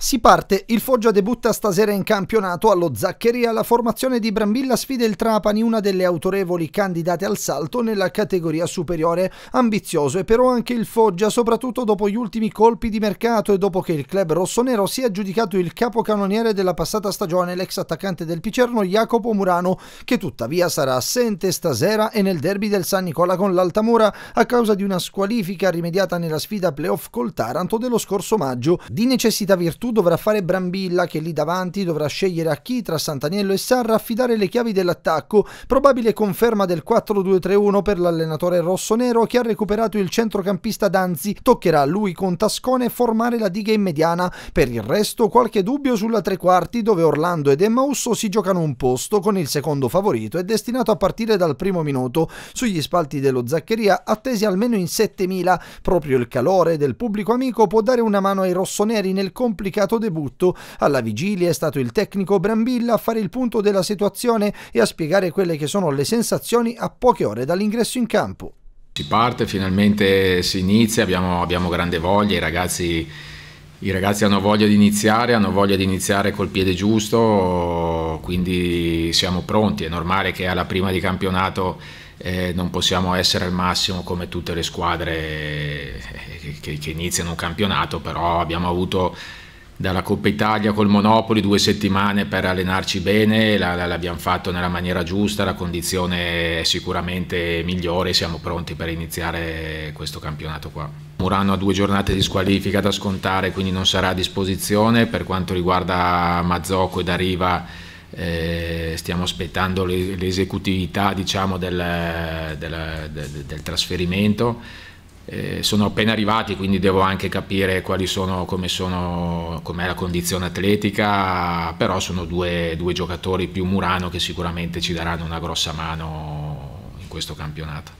Si parte, il Foggia debutta stasera in campionato allo Zaccheria, la formazione di Brambilla sfida il Trapani, una delle autorevoli candidate al salto nella categoria superiore. Ambizioso è però anche il Foggia, soprattutto dopo gli ultimi colpi di mercato e dopo che il club rossonero si è aggiudicato il capocannoniere della passata stagione, l'ex attaccante del Picerno Jacopo Murano, che tuttavia sarà assente stasera e nel derby del San Nicola con l'Altamura a causa di una squalifica rimediata nella sfida playoff col Taranto dello scorso maggio. Di necessità virtù Virtù dovrà fare Brambilla che lì davanti dovrà scegliere a chi tra Santaniello e Sarra affidare le chiavi dell'attacco, probabile conferma del 4-2-3-1 per l'allenatore rossonero che ha recuperato il centrocampista Danzi, toccherà a lui con Tascone formare la diga in mediana, per il resto qualche dubbio sulla tre quarti dove Orlando ed Emmausso si giocano un posto con il secondo favorito e destinato a partire dal primo minuto, sugli spalti dello Zaccheria attesi almeno in 7000, proprio il calore del pubblico amico può dare una mano ai rossoneri nel complicato delicato debutto. Alla vigilia è stato il tecnico Brambilla a fare il punto della situazione e a spiegare quelle che sono le sensazioni a poche ore dall'ingresso in campo. Si parte, finalmente si inizia, abbiamo, abbiamo grande voglia, i ragazzi, i ragazzi, hanno voglia di iniziare, hanno voglia di iniziare col piede giusto, quindi siamo pronti, è normale che alla prima di campionato eh, non possiamo essere al massimo come tutte le squadre eh, che, che iniziano un campionato, però abbiamo avuto dalla Coppa Italia col Monopoli due settimane per allenarci bene, l'abbiamo fatto nella maniera giusta, la condizione è sicuramente migliore, siamo pronti per iniziare questo campionato qua. Murano ha due giornate di squalifica da scontare, quindi non sarà a disposizione, per quanto riguarda Mazzocco e Dariva eh, stiamo aspettando l'esecutività diciamo, del, del, del, del trasferimento eh, sono appena arrivati, quindi devo anche capire quali sono, come sono, com'è la condizione atletica, però sono due, due giocatori più Murano che sicuramente ci daranno una grossa mano in questo campionato.